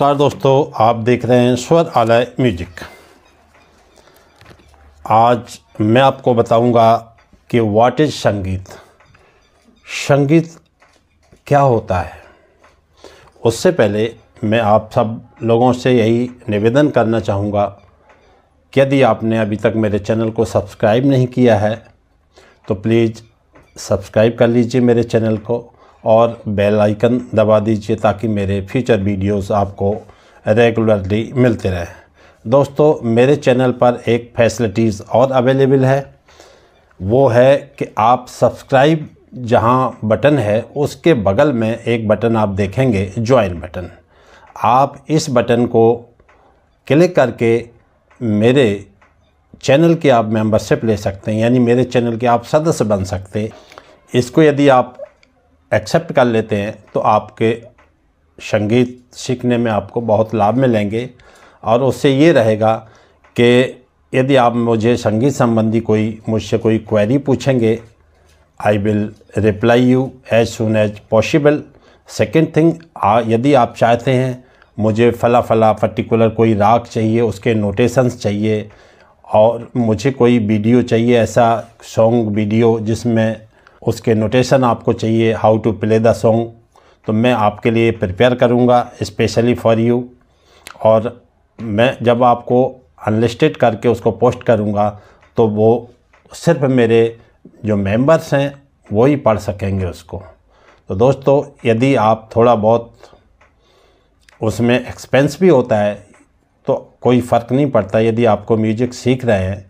नमस्कार दोस्तों आप देख रहे हैं स्वर आलय म्यूजिक आज मैं आपको बताऊंगा कि वाट इज संगीत संगीत क्या होता है उससे पहले मैं आप सब लोगों से यही निवेदन करना चाहूँगा कि यदि आपने अभी तक मेरे चैनल को सब्सक्राइब नहीं किया है तो प्लीज़ सब्सक्राइब कर लीजिए मेरे चैनल को और बेल आइकन दबा दीजिए ताकि मेरे फ्यूचर वीडियोस आपको रेगुलरली मिलते रहे दोस्तों मेरे चैनल पर एक फैसिलिटीज़ और अवेलेबल है वो है कि आप सब्सक्राइब जहाँ बटन है उसके बगल में एक बटन आप देखेंगे ज्वाइन बटन आप इस बटन को क्लिक करके मेरे चैनल के आप मेंबरशिप ले सकते हैं यानी मेरे चैनल के आप सदस्य बन सकते हैं इसको यदि आप एक्सेप्ट कर लेते हैं तो आपके संगीत सीखने में आपको बहुत लाभ मिलेंगे और उससे ये रहेगा कि यदि आप मुझे संगीत संबंधी कोई मुझसे कोई क्वेरी पूछेंगे I will reply you as soon as possible second thing यदि आप चाहते हैं मुझे फ़ला फ़ला पर्टिकुलर कोई राग चाहिए उसके नोटेशंस चाहिए और मुझे कोई वीडियो चाहिए ऐसा सॉन्ग वीडियो जिसमें उसके नोटेशन आपको चाहिए how to play the song तो मैं आपके लिए प्रिपेयर करूँगा इस्पेशली फॉर यू और मैं जब आपको अनलिस्टेड करके उसको पोस्ट करूँगा तो वो सिर्फ मेरे जो मेंबर्स हैं वो ही पढ़ सकेंगे उसको तो दोस्तों यदि आप थोड़ा बहुत उसमें एक्सपेंस भी होता है तो कोई फ़र्क नहीं पड़ता यदि आपको म्यूजिक सीख रहे हैं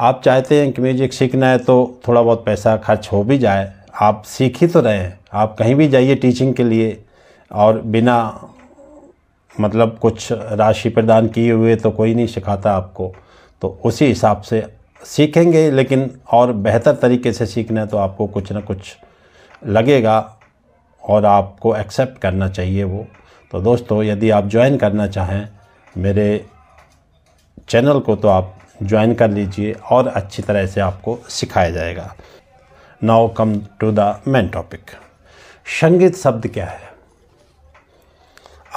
आप चाहते हैं कि म्यूज़िक सीखना है तो थोड़ा बहुत पैसा खर्च हो भी जाए आप सीख ही तो रहे हैं आप कहीं भी जाइए टीचिंग के लिए और बिना मतलब कुछ राशि प्रदान किए हुए तो कोई नहीं सिखाता आपको तो उसी हिसाब से सीखेंगे लेकिन और बेहतर तरीके से सीखना है तो आपको कुछ ना कुछ लगेगा और आपको एक्सेप्ट करना चाहिए वो तो दोस्तों यदि आप ज्वाइन करना चाहें मेरे चैनल को तो आप ज्वाइन कर लीजिए और अच्छी तरह से आपको सिखाया जाएगा now come to the main topic संगीत शब्द क्या है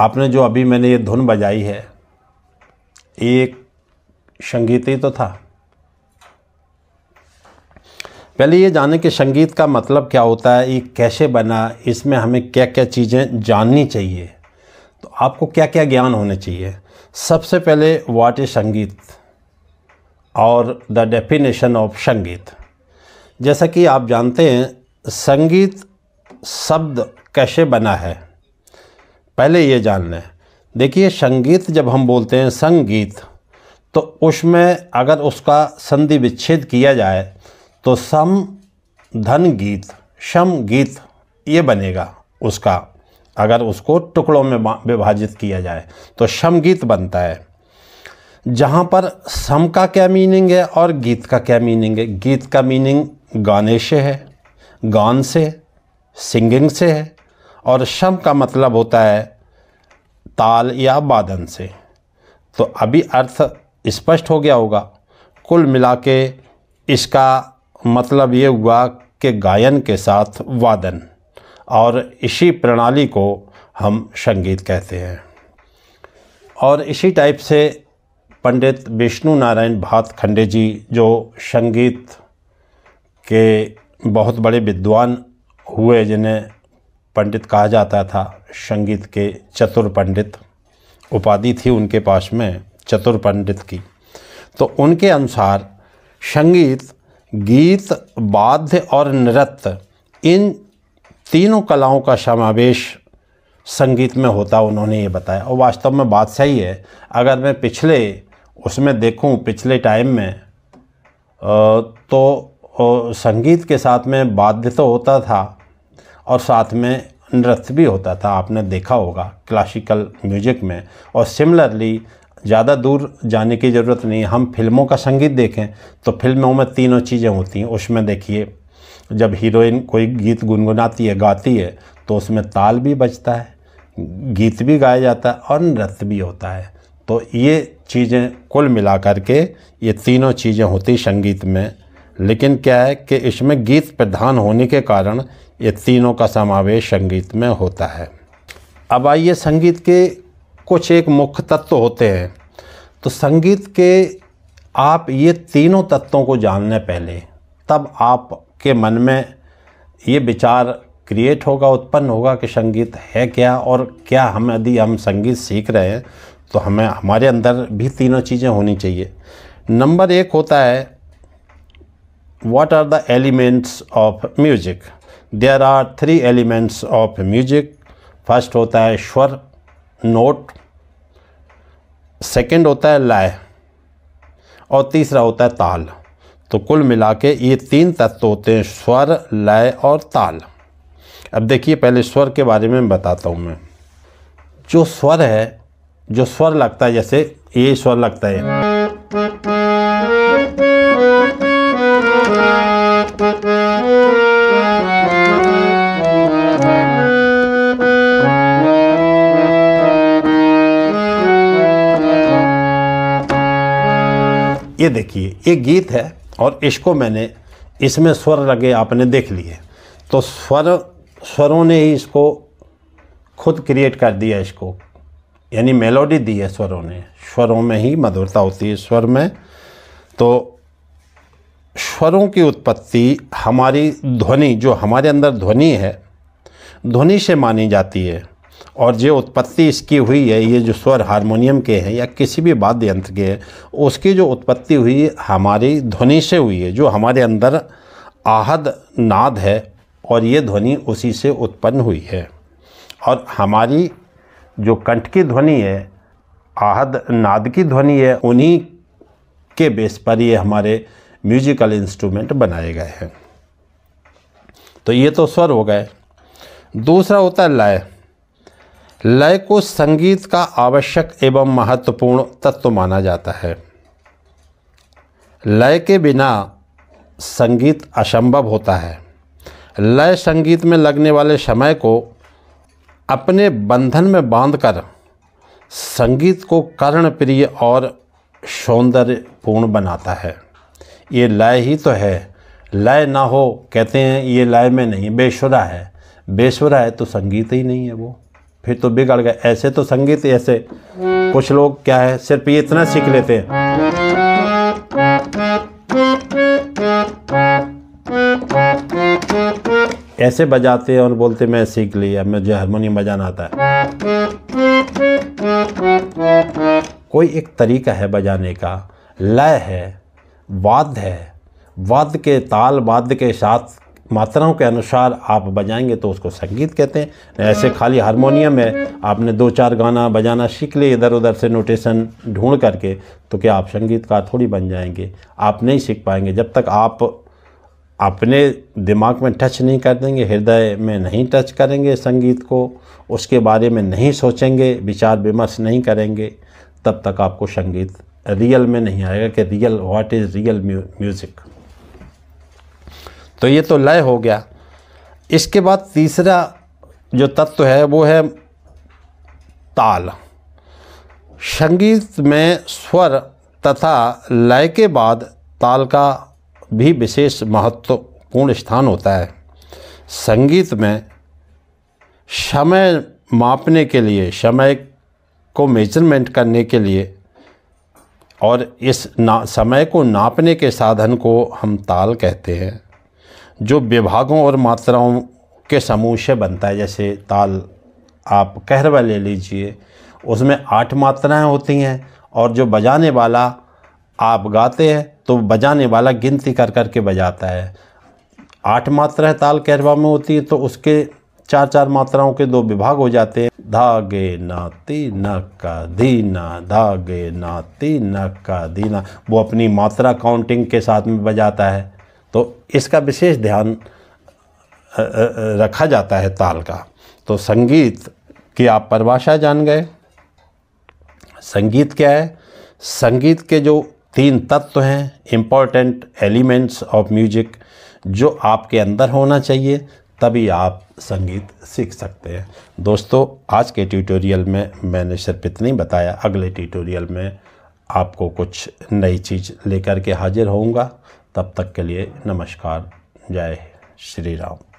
आपने जो अभी मैंने ये धुन बजाई है एक संगीत ही तो था पहले ये जाने कि संगीत का मतलब क्या होता है ये कैसे बना इसमें हमें क्या क्या चीज़ें जाननी चाहिए तो आपको क्या क्या ज्ञान होने चाहिए सबसे पहले वाट इज संगीत और द डेफिनेशन ऑफ संगीत जैसा कि आप जानते हैं संगीत शब्द कैसे बना है पहले ये जान लें देखिए संगीत जब हम बोलते हैं संगीत तो उसमें अगर उसका संधि विच्छेद किया जाए तो सम धन गीत सम गीत ये बनेगा उसका अगर उसको टुकड़ों में विभाजित किया जाए तो गीत बनता है जहाँ पर सम का क्या मीनिंग है और गीत का क्या मीनिंग है गीत का मीनिंग गाने से है गान से सिंगिंग से है और शम का मतलब होता है ताल या बादन से तो अभी अर्थ स्पष्ट हो गया होगा कुल मिला के इसका मतलब ये हुआ कि गायन के साथ वादन और इसी प्रणाली को हम संगीत कहते हैं और इसी टाइप से पंडित विष्णु नारायण भात खंडे जी जो संगीत के बहुत बड़े विद्वान हुए जिन्हें पंडित कहा जाता था संगीत के चतुर पंडित उपाधि थी उनके पास में चतुर पंडित की तो उनके अनुसार संगीत गीत वाद्य और नृत्य इन तीनों कलाओं का समावेश संगीत में होता उन्होंने ये बताया और वास्तव में बात सही है अगर मैं पिछले उसमें देखूं पिछले टाइम में तो संगीत के साथ में वाद्य तो होता था और साथ में नृत्य भी होता था आपने देखा होगा क्लासिकल म्यूजिक में और सिमिलरली ज़्यादा दूर जाने की ज़रूरत नहीं हम फिल्मों का संगीत देखें तो फिल्मों में तीनों चीज़ें होती हैं उसमें देखिए जब हीरोइन कोई गीत गुनगुनाती है गाती है तो उसमें ताल भी बजता है गीत भी गाया जाता है और नृत्य भी होता है तो ये चीज़ें कुल मिला कर के ये तीनों चीज़ें होती संगीत में लेकिन क्या है कि इसमें गीत प्रधान होने के कारण ये तीनों का समावेश संगीत में होता है अब आइए संगीत के कुछ एक मुख्य तत्व होते हैं तो संगीत के आप ये तीनों तत्वों को जानने पहले तब आपके मन में ये विचार क्रिएट होगा उत्पन्न होगा कि संगीत है क्या और क्या हम यदि हम संगीत सीख रहे हैं तो हमें हमारे अंदर भी तीनों चीज़ें होनी चाहिए नंबर एक होता है what are the elements of music there are three elements of music first होता है स्वर नोट सेकंड होता है लय और तीसरा होता है ताल तो कुल मिला के ये तीन तत्व होते हैं स्वर लय और ताल अब देखिए पहले स्वर के बारे में बताता हूँ मैं जो स्वर है जो स्वर लगता है जैसे ये स्वर लगता है ये देखिए ये गीत है और इसको मैंने इसमें स्वर लगे आपने देख लिए तो स्वर स्वरों ने ही इसको खुद क्रिएट कर दिया इसको यानी मेलोडी दी है स्वरों ने स्वरों में ही मधुरता होती है स्वर में तो स्वरों की उत्पत्ति हमारी ध्वनि जो हमारे अंदर ध्वनि है ध्वनि से मानी जाती है और जो उत्पत्ति इसकी हुई है ये जो स्वर हारमोनियम के हैं या किसी भी वाद्य यंत्र के हैं उसकी जो उत्पत्ति हुई हमारी ध्वनि से हुई है जो हमारे अंदर आहद नाद है और ये ध्वनि उसी से उत्पन्न हुई है और हमारी जो कंठ की ध्वनि है आहद नाद की ध्वनि है उन्हीं के बेस पर ये हमारे म्यूजिकल इंस्ट्रूमेंट बनाए गए हैं तो ये तो स्वर हो गए दूसरा होता है लय लय को संगीत का आवश्यक एवं महत्वपूर्ण तत्व माना जाता है लय के बिना संगीत असंभव होता है लय संगीत में लगने वाले समय को अपने बंधन में बांधकर संगीत को कर्ण प्रिय और सौंदर्यपूर्ण बनाता है ये लय ही तो है लय ना हो कहते हैं ये लय में नहीं बेसुरा है बेसुरा है तो संगीत ही नहीं है वो फिर तो बिगड़ गए ऐसे तो संगीत ऐसे कुछ लोग क्या है सिर्फ ये इतना सीख लेते हैं ऐसे बजाते हैं और बोलते मैं सीख लिया मुझे हारमोनियम बजाना आता है कोई एक तरीका है बजाने का लय है वाद्य है वाद्य के ताल वाद्य के साथ मात्राओं के अनुसार आप बजाएंगे तो उसको संगीत कहते हैं ऐसे खाली हारमोनियम है आपने दो चार गाना बजाना सीख लिए इधर उधर से नोटेशन ढूंढ करके तो क्या आप संगीतकार थोड़ी बन जाएंगे आप नहीं सीख पाएंगे जब तक आप अपने दिमाग में टच नहीं कर देंगे हृदय में नहीं टच करेंगे संगीत को उसके बारे में नहीं सोचेंगे विचार विमर्श नहीं करेंगे तब तक आपको संगीत रियल में नहीं आएगा कि real what is real music तो ये तो लय हो गया इसके बाद तीसरा जो तत्व है वो है ताल संगीत में स्वर तथा लय के बाद ताल का भी विशेष महत्वपूर्ण स्थान होता है संगीत में समय मापने के लिए समय को मेजरमेंट करने के लिए और इस ना समय को नापने के साधन को हम ताल कहते हैं जो विभागों और मात्राओं के समूह से बनता है जैसे ताल आप कहरवा ले लीजिए उसमें आठ मात्राएं होती हैं और जो बजाने वाला आप गाते हैं तो बजाने वाला गिनती कर करके बजाता है आठ मात्राएं ताल कैरवा में होती है तो उसके चार चार मात्राओं के दो विभाग हो जाते हैं धा गे ना ती न का धीना धा गे ना ती न का धीना वो अपनी मात्रा काउंटिंग के साथ में बजाता है तो इसका विशेष ध्यान रखा जाता है ताल का तो संगीत की आप परिभाषा जान गए संगीत क्या है संगीत के जो तीन तत्व हैं इम्पॉर्टेंट एलिमेंट्स ऑफ म्यूजिक जो आपके अंदर होना चाहिए तभी आप संगीत सीख सकते हैं दोस्तों आज के ट्यूटोरियल में मैंने सिर्फ इतना ही बताया अगले ट्यूटोरियल में आपको कुछ नई चीज़ लेकर के हाजिर होऊंगा तब तक के लिए नमस्कार जय श्री राम